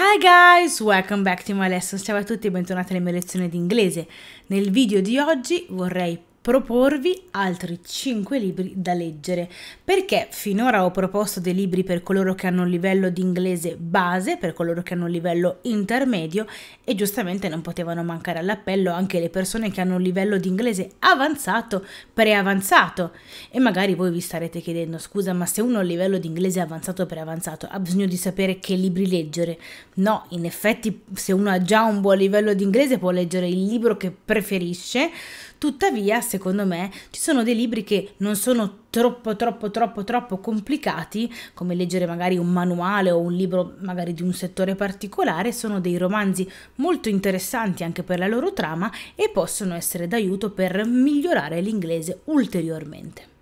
Hi guys, welcome back to my lesson. ciao a tutti e bentornati alle mie lezioni di inglese. Nel video di oggi vorrei proporvi altri 5 libri da leggere, perché finora ho proposto dei libri per coloro che hanno un livello di inglese base, per coloro che hanno un livello intermedio e giustamente non potevano mancare all'appello anche le persone che hanno un livello di inglese avanzato, preavanzato. E magari voi vi starete chiedendo, scusa, ma se uno ha un livello di inglese avanzato, preavanzato, ha bisogno di sapere che libri leggere? No, in effetti se uno ha già un buon livello di inglese può leggere il libro che preferisce, Tuttavia, secondo me, ci sono dei libri che non sono troppo troppo troppo troppo complicati, come leggere magari un manuale o un libro magari di un settore particolare, sono dei romanzi molto interessanti anche per la loro trama e possono essere d'aiuto per migliorare l'inglese ulteriormente.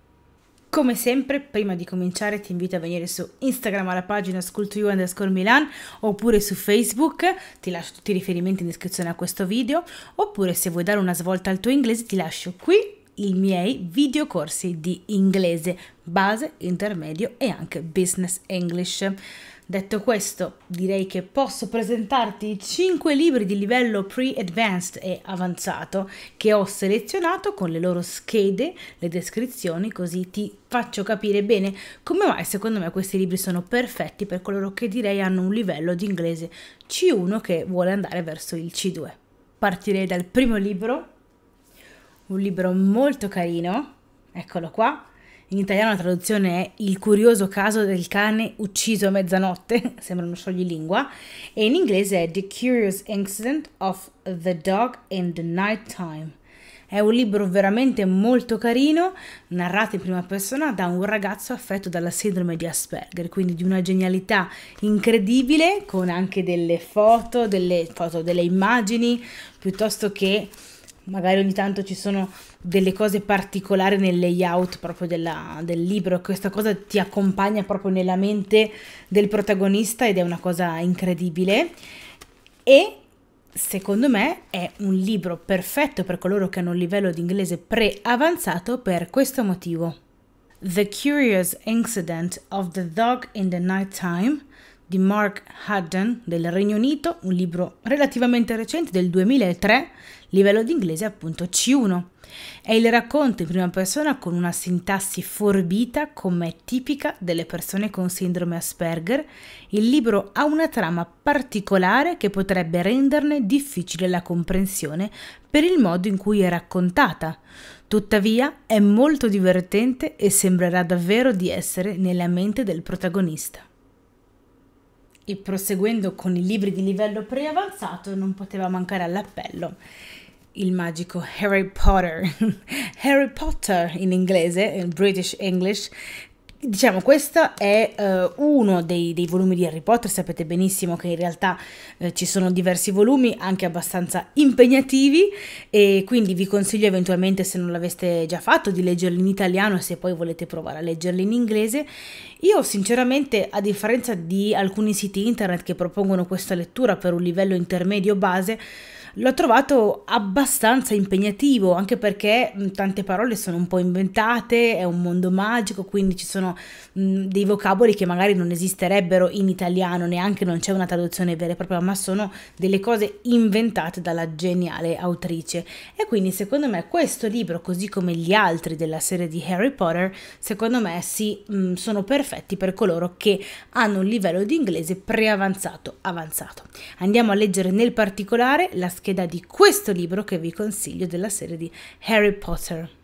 Come sempre, prima di cominciare ti invito a venire su Instagram alla pagina scultoyou underscore Milan oppure su Facebook, ti lascio tutti i riferimenti in descrizione a questo video, oppure se vuoi dare una svolta al tuo inglese ti lascio qui i miei videocorsi di inglese base, intermedio e anche business English. Detto questo, direi che posso presentarti 5 libri di livello pre-advanced e avanzato che ho selezionato con le loro schede, le descrizioni, così ti faccio capire bene come mai secondo me questi libri sono perfetti per coloro che direi hanno un livello di inglese C1 che vuole andare verso il C2. Partirei dal primo libro, un libro molto carino, eccolo qua, in italiano la traduzione è Il curioso caso del cane ucciso a mezzanotte, sembra uno scioglilingua, e in inglese è The Curious Incident of the Dog in the Night Time. È un libro veramente molto carino, narrato in prima persona da un ragazzo affetto dalla sindrome di Asperger, quindi di una genialità incredibile, con anche delle foto, delle, foto, delle immagini, piuttosto che magari ogni tanto ci sono delle cose particolari nel layout proprio della, del libro, questa cosa ti accompagna proprio nella mente del protagonista ed è una cosa incredibile e secondo me è un libro perfetto per coloro che hanno un livello di inglese pre-avanzato per questo motivo. The Curious Incident of the Dog in the Nighttime di Mark Hudden del Regno Unito, un libro relativamente recente del 2003, livello di inglese appunto C1. È il racconto in prima persona con una sintassi forbita come è tipica delle persone con sindrome Asperger. Il libro ha una trama particolare che potrebbe renderne difficile la comprensione per il modo in cui è raccontata. Tuttavia è molto divertente e sembrerà davvero di essere nella mente del protagonista e proseguendo con i libri di livello preavanzato non poteva mancare all'appello il magico Harry Potter. Harry Potter in inglese, in British English, Diciamo, questo è uh, uno dei, dei, volumi di Harry Potter, sapete benissimo che in realtà eh, ci sono diversi volumi, anche abbastanza impegnativi, e quindi vi consiglio eventualmente, se non l'aveste già fatto, di leggerli in italiano e se poi volete provare a leggerli in inglese. Io sinceramente, a differenza di alcuni siti internet che propongono questa lettura per un livello intermedio base, L'ho trovato abbastanza impegnativo, anche perché mh, tante parole sono un po' inventate, è un mondo magico, quindi ci sono mh, dei vocaboli che magari non esisterebbero in italiano, neanche non c'è una traduzione vera e propria, ma sono delle cose inventate dalla geniale autrice. E quindi secondo me questo libro, così come gli altri della serie di Harry Potter, secondo me sì, mh, sono perfetti per coloro che hanno un livello di inglese preavanzato, avanzato. Andiamo a leggere nel particolare la scheda che dà di questo libro che vi consiglio della serie di Harry Potter.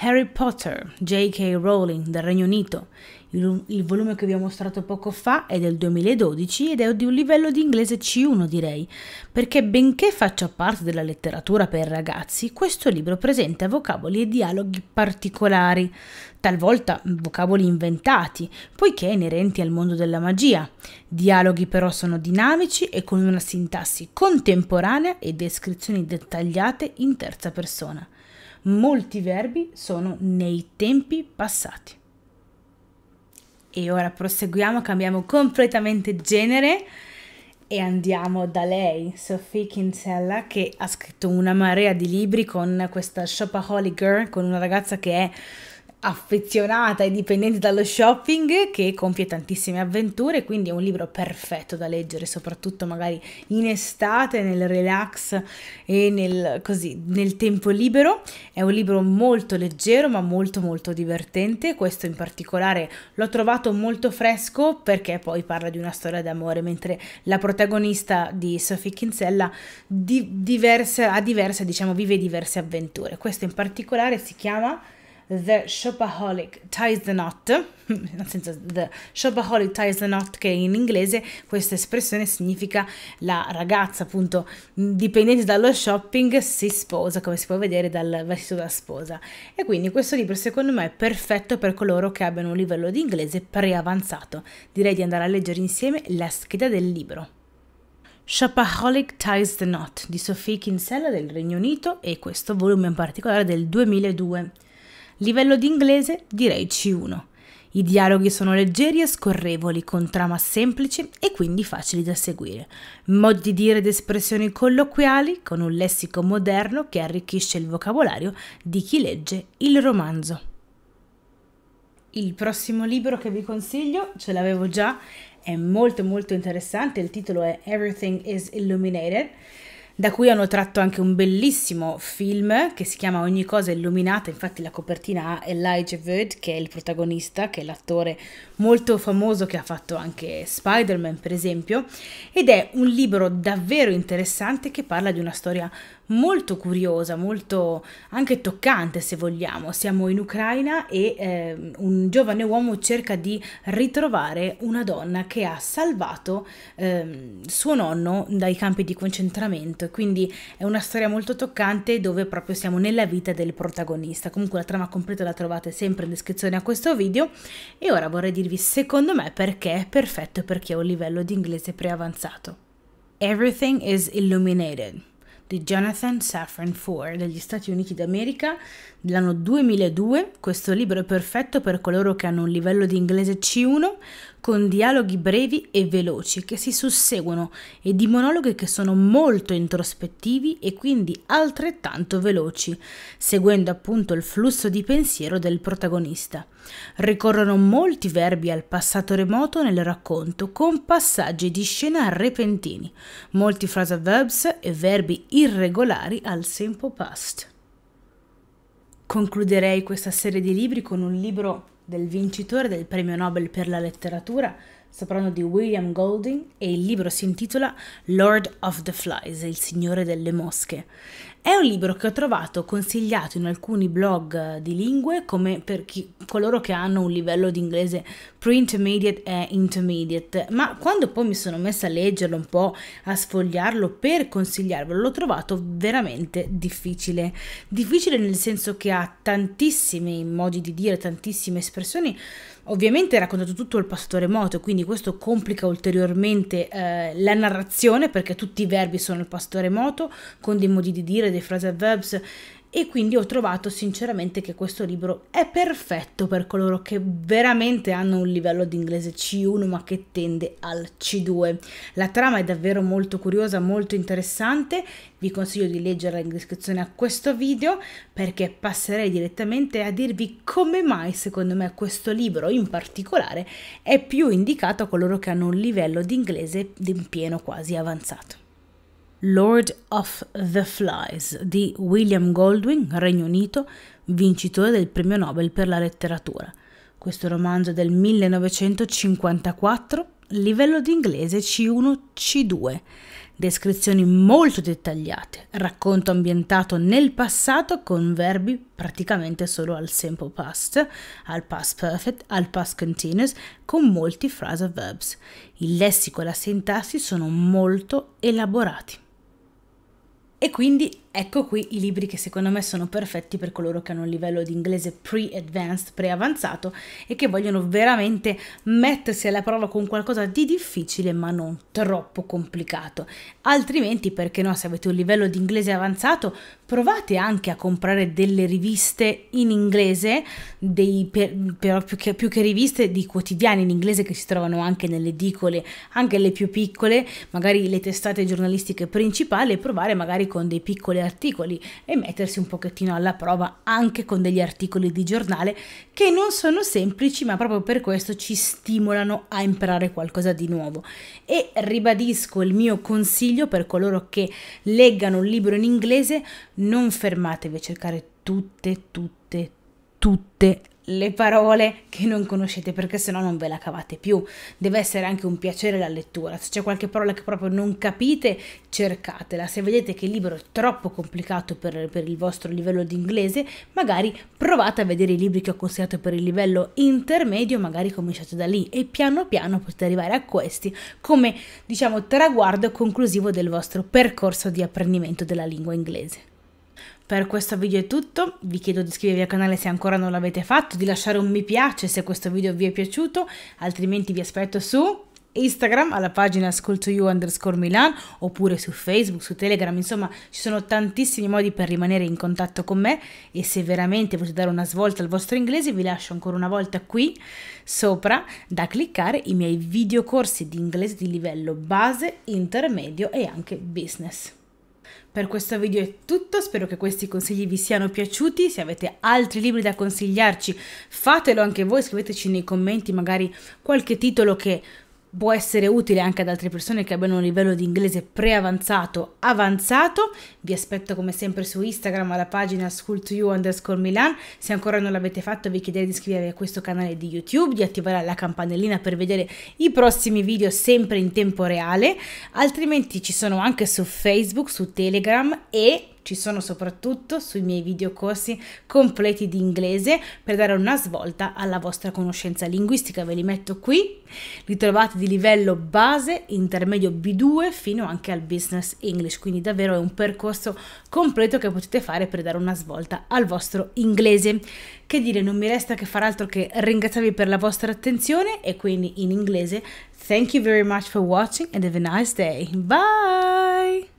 Harry Potter, J.K. Rowling del Regno Unito. Il, il, volume che vi ho mostrato poco fa è del 2012 ed è di un livello di inglese C1 direi, perché benché faccia parte della letteratura per ragazzi, questo libro presenta vocaboli e dialoghi particolari, talvolta vocaboli inventati, poiché inerenti al mondo della magia. Dialoghi però sono dinamici e con una sintassi contemporanea e descrizioni dettagliate in terza persona molti verbi sono nei tempi passati. E ora proseguiamo, cambiamo completamente genere e andiamo da lei, Sophie Kinsella, che ha scritto una marea di libri con questa Shopaholic Girl, con una ragazza che è affezionata e dipendente dallo shopping che compie tantissime avventure, quindi è un libro perfetto da leggere, soprattutto magari in estate, nel relax e nel, così, nel tempo libero. È un libro molto leggero ma molto molto divertente, questo in particolare l'ho trovato molto fresco perché poi parla di una storia d'amore, mentre la protagonista di Sophie Kinsella di, diverse, ha diverse, diciamo, vive diverse avventure. Questo in particolare si chiama The Shopaholic Ties the Knot, nel senso The Shopaholic Ties the Knot che in inglese questa espressione significa la ragazza appunto dipendente dallo shopping si sposa come si può vedere dal vestito da sposa e quindi questo libro secondo me è perfetto per coloro che abbiano un livello di inglese preavanzato. Direi di andare a leggere insieme la scheda del libro. Shopaholic Ties the Knot di Sophie Kinsella del Regno Unito e questo volume in particolare del 2002. Livello di inglese direi C1. I dialoghi sono leggeri e scorrevoli, con trama semplice e quindi facili da seguire. Modi di dire ed espressioni colloquiali, con un lessico moderno che arricchisce il vocabolario di chi legge il romanzo. Il prossimo libro che vi consiglio, ce l'avevo già, è molto molto interessante, il titolo è Everything is Illuminated da cui hanno tratto anche un bellissimo film che si chiama Ogni cosa illuminata, infatti la copertina ha Elijah Wood che è il protagonista, che è l'attore molto famoso che ha fatto anche Spider-Man per esempio, ed è un libro davvero interessante che parla di una storia molto curiosa, molto anche toccante se vogliamo. Siamo in Ucraina e eh, un giovane uomo cerca di ritrovare una donna che ha salvato eh, suo nonno dai campi di concentramento. Quindi è una storia molto toccante dove proprio siamo nella vita del protagonista. Comunque la trama completa la trovate sempre in descrizione a questo video e ora vorrei dirvi secondo me perché è perfetto per chi ha un livello di inglese preavanzato. Everything is illuminated di Jonathan Safran Foer degli Stati Uniti d'America dell'anno 2002. Questo libro è perfetto per coloro che hanno un livello di inglese C1 con dialoghi brevi e veloci che si susseguono e di monologhi che sono molto introspettivi e quindi altrettanto veloci, seguendo appunto il flusso di pensiero del protagonista. Ricorrono molti verbi al passato remoto nel racconto con passaggi di scena repentini, molti phrasal verbs e verbi irregolari al simple past. Concluderei questa serie di libri con un libro del vincitore del premio Nobel per la letteratura, soprano di William Golding, e il libro si intitola Lord of the Flies, il signore delle mosche. È un libro che ho trovato consigliato in alcuni blog di lingue come per chi, coloro che hanno un livello di inglese pre-intermediate e intermediate, ma quando poi mi sono messa a leggerlo un po', a sfogliarlo per consigliarvelo, l'ho trovato veramente difficile. Difficile nel senso che ha tantissimi modi di dire, tantissime espressioni Ovviamente è raccontato tutto il pasto remoto, quindi questo complica ulteriormente eh, la narrazione perché tutti i verbi sono il pasto remoto con dei modi di dire, dei phrasal verbs e quindi ho trovato sinceramente che questo libro è perfetto per coloro che veramente hanno un livello di inglese C1 ma che tende al C2. La trama è davvero molto curiosa, molto interessante, vi consiglio di leggerla in descrizione a questo video perché passerei direttamente a dirvi come mai secondo me questo libro in particolare è più indicato a coloro che hanno un livello di inglese di pieno quasi avanzato. Lord of the Flies di William Goldwyn, Regno Unito, vincitore del premio Nobel per la letteratura. Questo romanzo del 1954, livello di inglese C1-C2. Descrizioni molto dettagliate, racconto ambientato nel passato con verbi praticamente solo al simple past, al past perfect, al past continuous, con molti phrasal verbs. Il lessico e la sintassi sono molto elaborati e quindi Ecco qui i libri che secondo me sono perfetti per coloro che hanno un livello di inglese pre-advanced, pre-avanzato e che vogliono veramente mettersi alla prova con qualcosa di difficile ma non troppo complicato. Altrimenti, perché no, se avete un livello di inglese avanzato, provate anche a comprare delle riviste in inglese, dei, per, per, più, che, più che riviste di quotidiani in inglese che si trovano anche nelle edicole, anche le più piccole, magari le testate giornalistiche principali e provare magari con dei piccoli articoli e mettersi un pochettino alla prova anche con degli articoli di giornale che non sono semplici ma proprio per questo ci stimolano a imparare qualcosa di nuovo. E ribadisco il mio consiglio per coloro che leggano un libro in inglese, non fermatevi a cercare tutte, tutte, tutte le parole che non conoscete perché sennò non ve la cavate più. Deve essere anche un piacere la lettura. Se c'è qualche parola che proprio non capite, cercatela. Se vedete che il libro è troppo complicato per, per il vostro livello di inglese, magari provate a vedere i libri che ho consigliato per il livello intermedio, magari cominciate da lì e piano piano potete arrivare a questi come diciamo traguardo conclusivo del vostro percorso di apprendimento della lingua inglese. Per questo video è tutto, vi chiedo di iscrivervi al canale se ancora non l'avete fatto, di lasciare un mi piace se questo video vi è piaciuto, altrimenti vi aspetto su Instagram alla pagina school underscore Milan oppure su Facebook, su Telegram, insomma ci sono tantissimi modi per rimanere in contatto con me e se veramente volete dare una svolta al vostro inglese vi lascio ancora una volta qui sopra da cliccare i miei videocorsi di inglese di livello base, intermedio e anche business. Per questo video è tutto, spero che questi consigli vi siano piaciuti, se avete altri libri da consigliarci fatelo anche voi, scriveteci nei commenti magari qualche titolo che può essere utile anche ad altre persone che abbiano un livello di inglese preavanzato, avanzato. Vi aspetto come sempre su Instagram alla pagina school2you underscore Milan. Se ancora non l'avete fatto vi chiederei di iscrivervi a questo canale di YouTube, di attivare la campanellina per vedere i prossimi video sempre in tempo reale. Altrimenti ci sono anche su Facebook, su Telegram e ci sono soprattutto sui miei videocorsi completi di inglese per dare una svolta alla vostra conoscenza linguistica, ve li metto qui, li trovate di livello base, intermedio B2 fino anche al business English, quindi davvero è un percorso completo che potete fare per dare una svolta al vostro inglese. Che dire, non mi resta che far altro che ringraziarvi per la vostra attenzione e quindi in inglese thank you very much for watching and have a nice day. Bye!